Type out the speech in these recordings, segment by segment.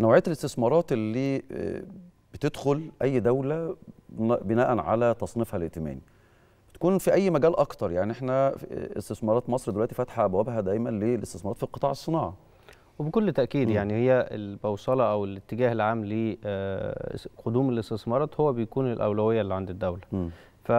نوعيه الاستثمارات اللي آه، بتدخل اي دوله بناء على تصنيفها الائتماني تكون في اي مجال اكتر يعني احنا آه، استثمارات مصر دلوقتي فاتحه ابوابها دايما للاستثمارات في قطاع الصناعه وبكل تاكيد م. يعني هي البوصله او الاتجاه العام لقدوم آه، الاستثمارات هو بيكون الاولويه اللي عند الدوله م. ف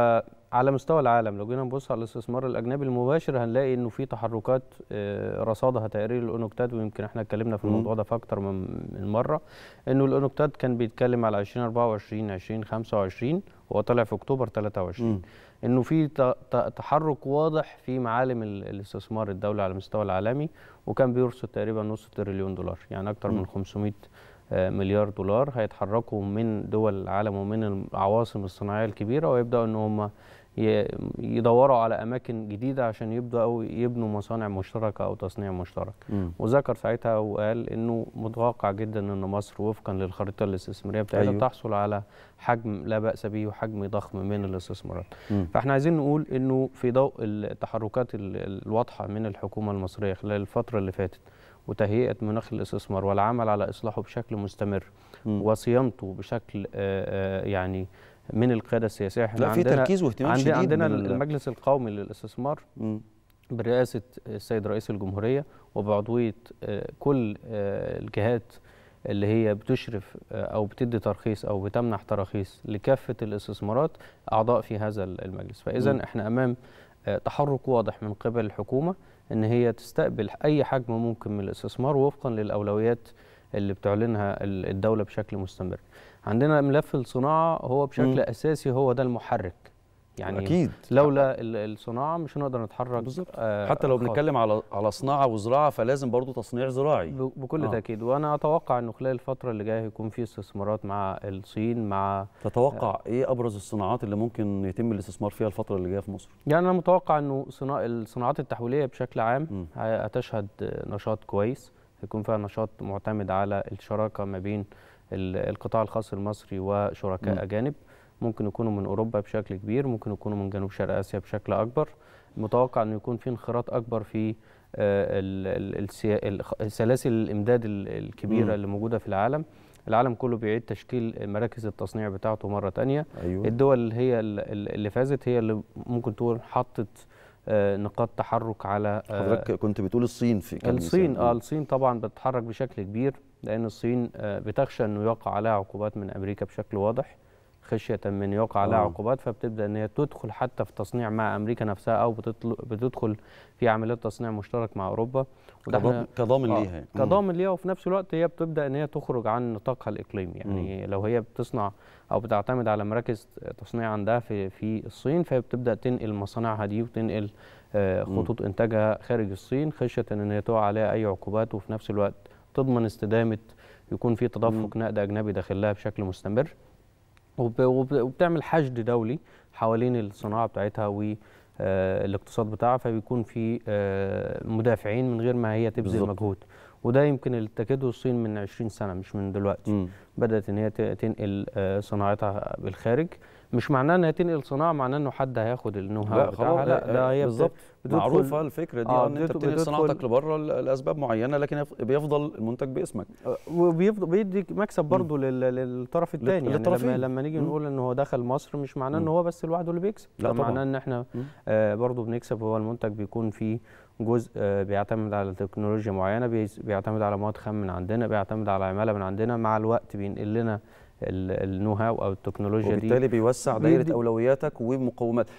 على مستوى العالم لو جينا نبص على الاستثمار الاجنبي المباشر هنلاقي انه في تحركات آه، رصادها تقرير الاونوكتاد ويمكن احنا اتكلمنا في الموضوع ده في اكتر من مره انه الاونوكتاد كان بيتكلم على 2024 2025 وهو طلع في اكتوبر 23 انه في تحرك واضح في معالم الاستثمار الدولي على المستوى العالمي وكان بيرصد تقريبا نص تريليون دولار يعني اكتر من 500 مليار دولار هيتحركوا من دول العالم ومن العواصم الصناعيه الكبيره ويبداوا ان هم يدوروا على اماكن جديده عشان يبداوا يبنوا مصانع مشتركه او تصنيع مشترك م. وذكر ساعتها وقال انه متوقع جدا ان مصر وفقا للخريطه الاستثماريه بتاعتها أيوه. تحصل على حجم لا باس به وحجم ضخم من الاستثمارات فاحنا عايزين نقول انه في ضوء التحركات الواضحه من الحكومه المصريه خلال الفتره اللي فاتت وتهيئه مناخ الاستثمار والعمل على اصلاحه بشكل مستمر م. وصيانته بشكل آه، آه، يعني من القياده السياسيه احنا لا في تركيز واهتمام شديد عندنا المجلس القومي للاستثمار برئاسه السيد رئيس الجمهوريه وبعضويه آه، كل الجهات اللي هي بتشرف او بتدي ترخيص او بتمنح تراخيص لكافه الاستثمارات اعضاء في هذا المجلس فاذا احنا امام آه، تحرك واضح من قبل الحكومة أن هي تستقبل أي حجم ممكن من الاستثمار وفقا للأولويات اللي بتعلنها الدولة بشكل مستمر عندنا ملف الصناعة هو بشكل م. أساسي هو ده المحرك يعني أكيد. لولا الصناعه مش هنقدر نتحرك بالظبط آه حتى لو بنتكلم على على صناعه وزراعه فلازم برضو تصنيع زراعي بكل آه. تاكيد وانا اتوقع انه خلال الفتره اللي جايه هيكون في استثمارات مع الصين مع تتوقع آه ايه ابرز الصناعات اللي ممكن يتم الاستثمار فيها الفتره اللي جايه في مصر يعني انا متوقع انه صناع الصناعات التحويليه بشكل عام هتشهد نشاط كويس هيكون فيها نشاط معتمد على الشراكه ما بين القطاع الخاص المصري وشركاء م. اجانب ممكن يكونوا من اوروبا بشكل كبير ممكن يكونوا من جنوب شرق اسيا بشكل اكبر متوقع انه يكون في انخراط اكبر في آه، سلاسل الامداد الكبيره اللي موجوده في العالم العالم كله بيعيد تشكيل مراكز التصنيع بتاعته مره تانية أيوة. الدول اللي هي اللي فازت هي اللي ممكن تقول حطت آه، نقاط تحرك على آه، حضرتك كنت بتقول الصين في كان الصين اه الصين طبعا بتتحرك بشكل كبير لان الصين بتخشى انه يقع عليها عقوبات من امريكا بشكل واضح خشيه من يقع عليها آه. عقوبات فبتبدا ان هي تدخل حتى في تصنيع مع امريكا نفسها او بتدخل في عمليات تصنيع مشترك مع اوروبا كضامن آه، ليها يعني. كضامن ليها وفي نفس الوقت هي بتبدا ان هي تخرج عن نطاقها الاقليمي يعني مم. لو هي بتصنع او بتعتمد على مراكز تصنيع عندها في في الصين فهي بتبدا تنقل مصانعها دي وتنقل آه، خطوط انتاجها خارج الصين خشيه ان هي تقع عليها اي عقوبات وفي نفس الوقت تضمن استدامه يكون في تدفق نقد اجنبي داخلها بشكل مستمر وبتعمل حشد دولي حوالين الصناعه بتاعتها و آه، الاقتصاد بتاعها فبيكون في آه، مدافعين من غير ما هي تبذل مجهود وده يمكن اللي الصين من 20 سنه مش من دلوقتي م. بدات ان هي تنقل آه، صناعتها بالخارج مش معناه ان هي تنقل صناعه معناه انه حد هياخد النو هاو بتاعها لا لا آه، هي بالظبط معروفه الفكره دي آه, آه، ان انت بتنقل صناعتك لبره لاسباب معينه لكن بيفضل المنتج باسمك وبيفضل بيدي مكسب برضه للطرف الثاني يعني للطرفين. لما, لما نيجي نقول ان هو دخل مصر مش معناه ان هو بس لوحده اللي بيكسب لا طبعا معناه ان احنا آه برضه بنكسب هو المنتج بيكون فيه جزء بيعتمد على تكنولوجيا معينه بيعتمد على مواد خام من عندنا بيعتمد على عماله من عندنا مع الوقت بي ينقل لنا النوهاو او التكنولوجيا وبالتالي دي وبالتالي بيوسع دائره اولوياتك ومقومات